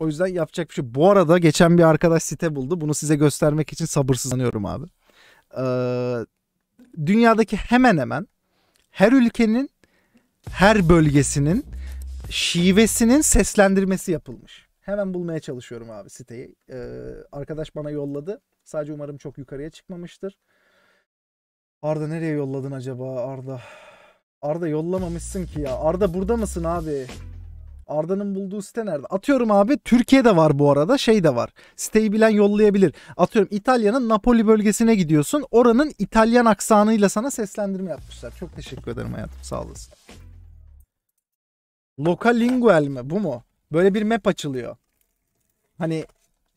O yüzden yapacak bir şey. Bu arada geçen bir arkadaş site buldu. Bunu size göstermek için sabırsızlanıyorum abi. Ee, dünyadaki hemen hemen her ülkenin her bölgesinin şivesinin seslendirmesi yapılmış. Hemen bulmaya çalışıyorum abi siteyi. Ee, arkadaş bana yolladı. Sadece umarım çok yukarıya çıkmamıştır. Arda nereye yolladın acaba Arda? Arda yollamamışsın ki ya. Arda burada mısın abi? Arda'nın bulduğu site nerede? Atıyorum abi Türkiye'de var bu arada şey de var. Siteyi bilen yollayabilir. Atıyorum İtalya'nın Napoli bölgesine gidiyorsun. Oranın İtalyan aksanıyla sana seslendirme yapmışlar. Çok teşekkür ederim hayatım sağ olasın. Localingual mi bu mu? Böyle bir map açılıyor. Hani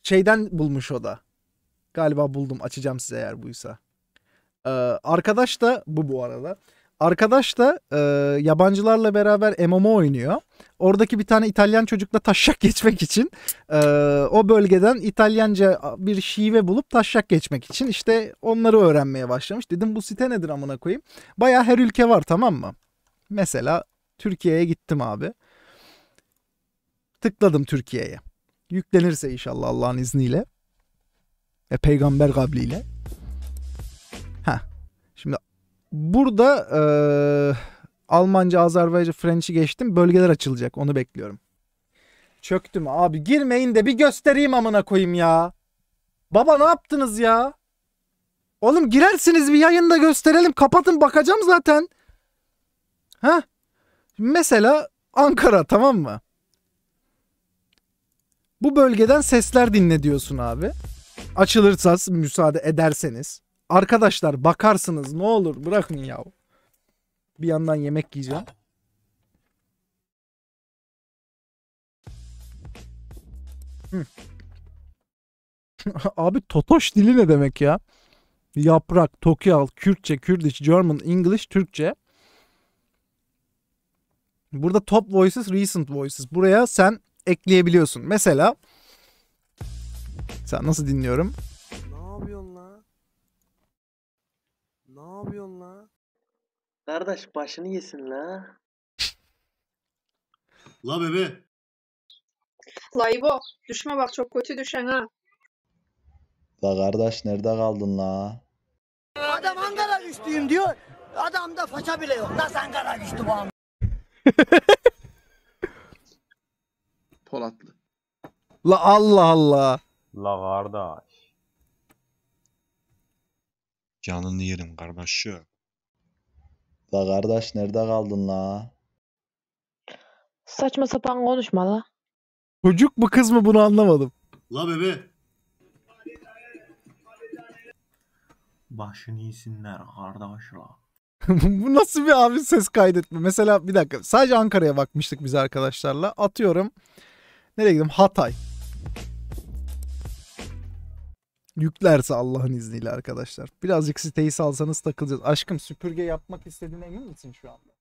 şeyden bulmuş o da. Galiba buldum açacağım size eğer buysa. Ee, arkadaş da bu bu arada. Arkadaş da e, yabancılarla beraber MMO oynuyor. Oradaki bir tane İtalyan çocukla taşak geçmek için e, o bölgeden İtalyanca bir şive bulup taşak geçmek için işte onları öğrenmeye başlamış. Dedim bu site nedir amına koyayım? Baya her ülke var tamam mı? Mesela Türkiye'ye gittim abi. Tıkladım Türkiye'ye. Yüklenirse inşallah Allah'ın izniyle. E, peygamber kabliyle. Burada e, Almanca, Azerbaycan, French'i geçtim. Bölgeler açılacak. Onu bekliyorum. Çöktüm abi. Girmeyin de bir göstereyim amına koyayım ya. Baba ne yaptınız ya? Oğlum girersiniz bir yayında gösterelim. Kapatın bakacağım zaten. Ha? Mesela Ankara tamam mı? Bu bölgeden sesler dinle diyorsun abi. Açılırsa müsaade ederseniz. Arkadaşlar bakarsınız ne olur bırakın ya. Bir yandan yemek yiyeceğim. Abi Totoş dili ne demek ya? Yaprak, Tokyal, Kürtçe, Kürdiş, German, English, Türkçe. Burada top voices, recent voices. Buraya sen ekleyebiliyorsun. Mesela sen nasıl dinliyorum? Ne yapıyorsun la? Kardeş başını yesin la. La bebe. Laybo düşme bak çok kötü düşen ha. La kardeş nerede kaldın la? Adam Ankara güçlüyüm diyor. Adamda faça bile yok. Nasıl Ankara güçlü bu adam? Polatlı. La Allah Allah. La kardeş. Canını yerim kardeşim. La kardeş nerede kaldın la? Saçma sapan konuşma la. Çocuk mu kız mı bunu anlamadım. La bebe. Başın iyisinler kardeş la. Bu nasıl bir abi ses kaydetme? Mesela bir dakika sadece Ankara'ya bakmıştık biz arkadaşlarla. Atıyorum nereye gidelim? Hatay. Yüklerse Allah'ın izniyle arkadaşlar. Birazcık siteyi salsanız takılacağız. Aşkım süpürge yapmak istediğine emin misin şu anda?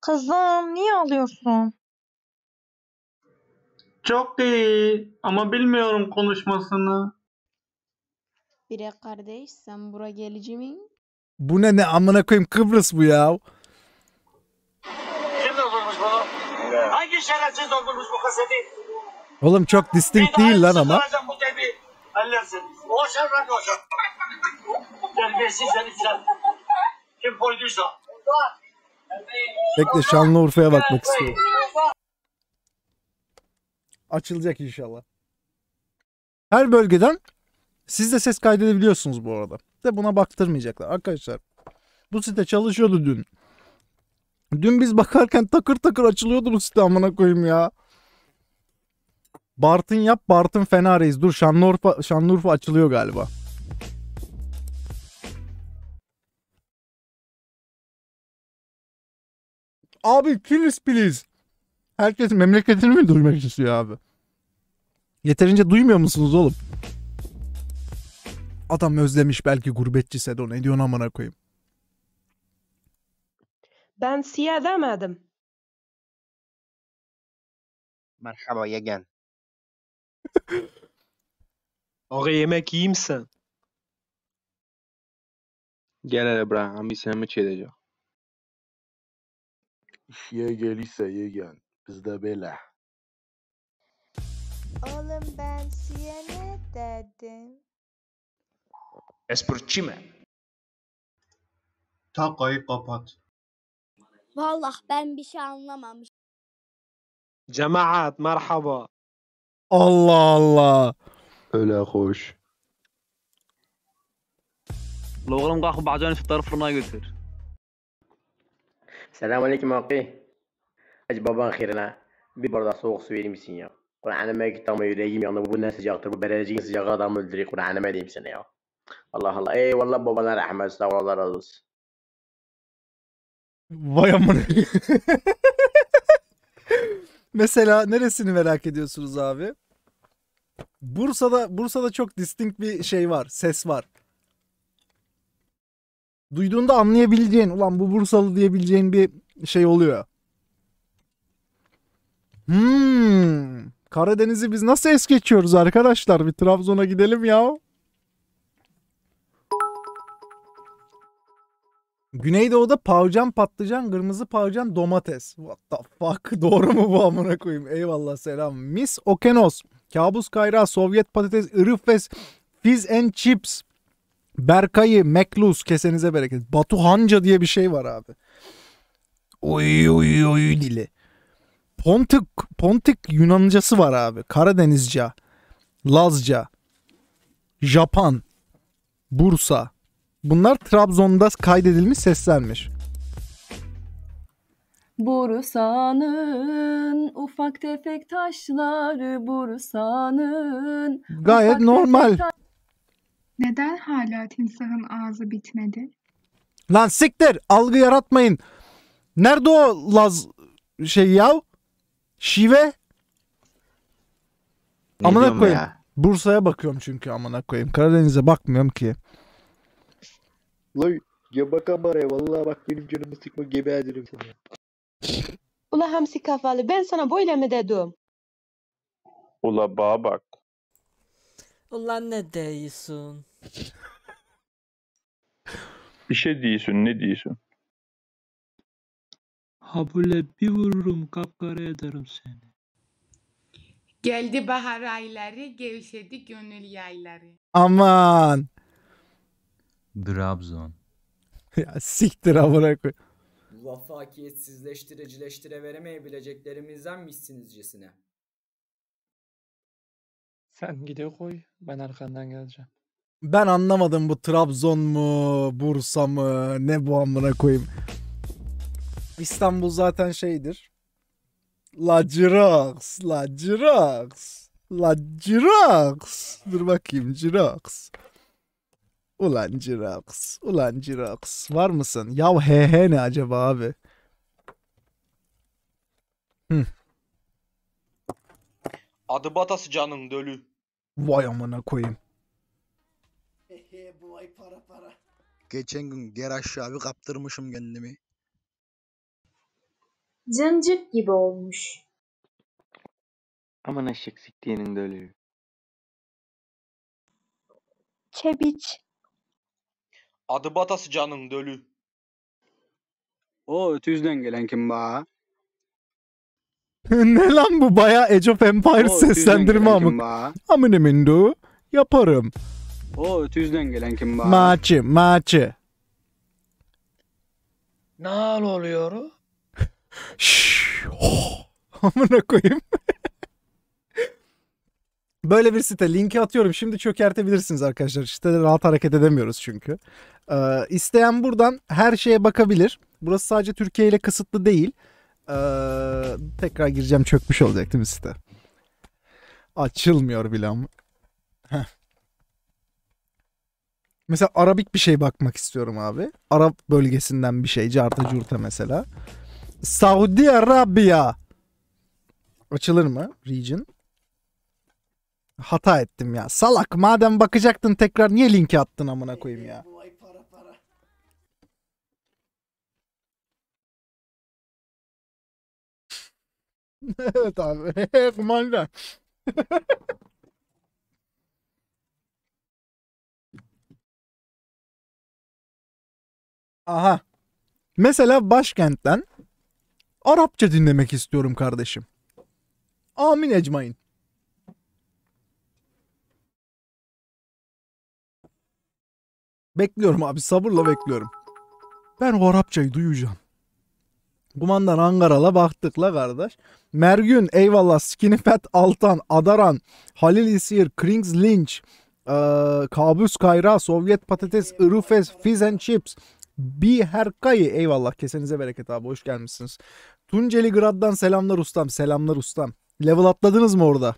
Kızım niye alıyorsun? Çok iyi ama bilmiyorum konuşmasını. Bire kardeş sen bura gelicimin bu ne ne amına koyayım Kıbrıs bu ya. Kim doldurmuş bunu? Evet. Hangi şerefsiz doldurmuş bu kaseti? Oğlum çok distinct değil lan ama. Bu tebi. Hallersin. Boşar lan boşar. Terbiyesiz herifler. Kim koyduysa. Bekle Şanlıurfa'ya bakmak istiyorum. Açılacak inşallah. Her bölgeden siz de ses kaydedebiliyorsunuz bu arada de buna baktırmayacaklar. Arkadaşlar bu site çalışıyordu dün. Dün biz bakarken takır takır açılıyordu bu site amına koyayım ya. Bartın yap Bartın fena reis. Dur Şanlıurfa, Şanlıurfa açılıyor galiba. Abi please please. Herkes memleketini mi duymak istiyor abi? Yeterince duymuyor musunuz oğlum? Adam özlemiş belki gurbetçi Sedo ne diyorsun amına koyayım. Ben siyah demedim. Merhaba yegen. Ağa yemek yiyeyim sen. Gel hele bura. Ben bir sinema çekeceğim. İşe gelirse yegen. Bizde bela. Oğlum ben siyah dedim? Esprçime. Takayı kapat. Vallahi ben bir şey anlamamış. Cemaat merhaba. Allah Allah. Öyle hoş. لو غلم قاخو بعجاني في الطرف رنا يقدر السلام عليكم اخي اج بابا خيرنا بي برضا سوق سويري مسينيا قرعنا ما كتا ما يراجم يعني بو الناس جا غتر ببراجي جا غادا مدري قرعنا ما ديم سنيا Allah Allah. Eyvallah babadan rahmet estağfurullah Allah razı olsun. Vay aman. Mesela neresini merak ediyorsunuz abi? Bursa'da Bursa'da çok distinct bir şey var, ses var. Duyduğunda anlayabileceğin, ulan bu Bursalı diyebileceğin bir şey oluyor. Hmm. Karadeniz'i biz nasıl es geçiyoruz arkadaşlar? Bir Trabzon'a gidelim ya. Güneydoğu'da pavcan patlıcan, kırmızı pavcan domates. What the fuck? Doğru mu bu amına koyayım? Eyvallah selam. Mis Okenos, Kabus Kayra, Sovyet Patates, Irıfes, Fizz and Chips, Berkay'ı, Meklus kesenize bereket. Batuhanca diye bir şey var abi. Oy oy oy dili. Pontik, Pontik Yunancası var abi. Karadenizca, Lazca, Japan, Bursa, Bunlar Trabzon'da kaydedilmiş seslenmiş. Bursa'nın ufak tefek taşları Bursa'nın Gayet normal. Neden hala timsahın ağzı bitmedi? Lan siktir algı yaratmayın. Nerede o laz şey ya? Şive? Ne amına koyayım. Bursa'ya bakıyorum çünkü amına koyayım. Karadeniz'e bakmıyorum ki. Lan ya bak amaraya vallahi bak benim canımı sıkma geberdirim seni. Ula hamsi kafalı ben sana böyle mi dedim? Ula bağa bak. Ulan ne diyorsun? Bir şey diyorsun ne diyorsun? Ha böyle bir vururum kapkara ederim seni. Geldi bahar ayları, gevşedi gönül yayları. Aman. Trabzon. ya siktir amına koy. Muvaffakiyetsizleştiricileştire veremeyebileceklerimizden missinizcesine. Sen gide koy. Ben arkandan geleceğim. Ben anlamadım bu Trabzon mu, Bursa mı, ne bu amına koyayım. İstanbul zaten şeydir. La Cirax, La Cirax, La Cirax. Dur bakayım Cirax. Ulan Cirax. Ulan Cirax. Var mısın? Yav he he ne acaba abi? Hı. Adı batası canın dölü. Vay amına koyayım. bu ay para para. Geçen gün ger aşağı kaptırmışım kendimi. Cıncık gibi olmuş. Aman eşek siktiğinin dölü. Kebiç. Adı batası canın dölü. O öte yüzden gelen kim ba? ne lan bu baya Age of Empires O, seslendirme öte yüzden mindu. Yaparım. O öte yüzden gelen kim ba? Maçı maçı. Ne hal oluyor? Şşş. oh. Amına koyayım. Böyle bir site linki atıyorum şimdi çökertebilirsiniz arkadaşlar. Sitede rahat hareket edemiyoruz çünkü. Ee, isteyen buradan her şeye bakabilir. Burası sadece Türkiye ile kısıtlı değil. Ee, tekrar gireceğim çökmüş olacak değil mi site? Açılmıyor bile ama. Mesela Arabik bir şey bakmak istiyorum abi. Arap bölgesinden bir şey. Carta curta mesela. Saudi Arabia Açılır mı? Region. Hata ettim ya. Salak madem bakacaktın tekrar niye linki attın amına koyayım ya. evet abi. Kumanda. Aha. Mesela başkentten Arapça dinlemek istiyorum kardeşim. Amin ecmain. Bekliyorum abi sabırla bekliyorum. Ben Horapça'yı duyacağım. Kumandan Angara'la baktık la kardeş. Mergün eyvallah Skinny Altan, Adaran, Halil İsir, Krings Lynch, ee, Kabus Kayra, Sovyet Patates, Irufes, Fizz and Chips, Bi Herkayı eyvallah kesenize bereket abi hoş gelmişsiniz. Tunceli Grad'dan selamlar ustam selamlar ustam. Level atladınız mı orada?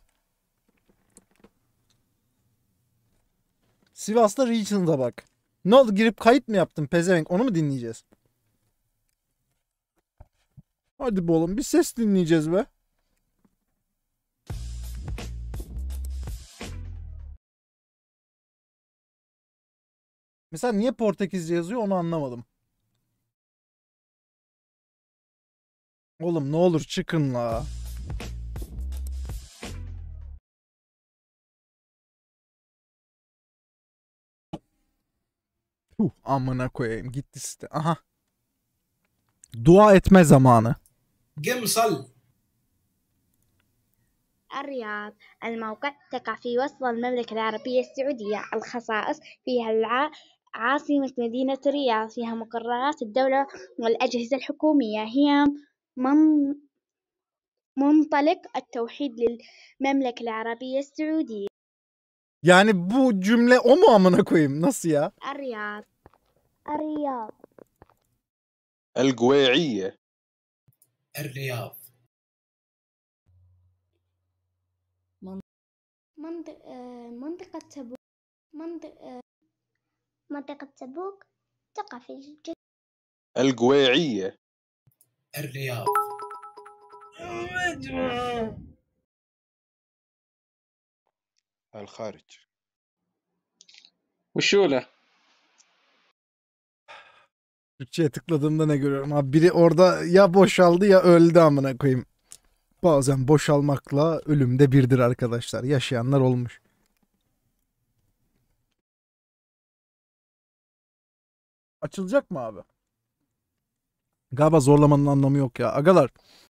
Sivas'ta Region'da bak. Ne oldu girip kayıt mı yaptın pezevenk onu mu dinleyeceğiz? Hadi oğlum bir ses dinleyeceğiz be. Mesela niye Portekizce yazıyor onu anlamadım. Oğlum ne olur çıkın la. amına koyayım gitti site. Aha. Dua etme zamanı. sal. الرياض الموقع تقع في وسط المملكة العربية السعودية الخصائص فيها الع... عاصمة مدينة الرياض فيها مقرات الدولة والأجهزة الحكومية هي من... منطلق التوحيد للمملكة العربية السعودية Yani bu cümle o mu amına koyayım? Nasıl ya? الرياض الرياض El الرياض منطق... منطقة تبوك منطقة منطقة تبوك تقع في الجزء القويعية الرياض الخارج Vuşu öyle. Türkçe'ye tıkladığımda ne görüyorum abi? Biri orada ya boşaldı ya öldü amına koyayım. Bazen boşalmakla ölüm de birdir arkadaşlar. Yaşayanlar olmuş. Açılacak mı abi? Galiba zorlamanın anlamı yok ya. Agalar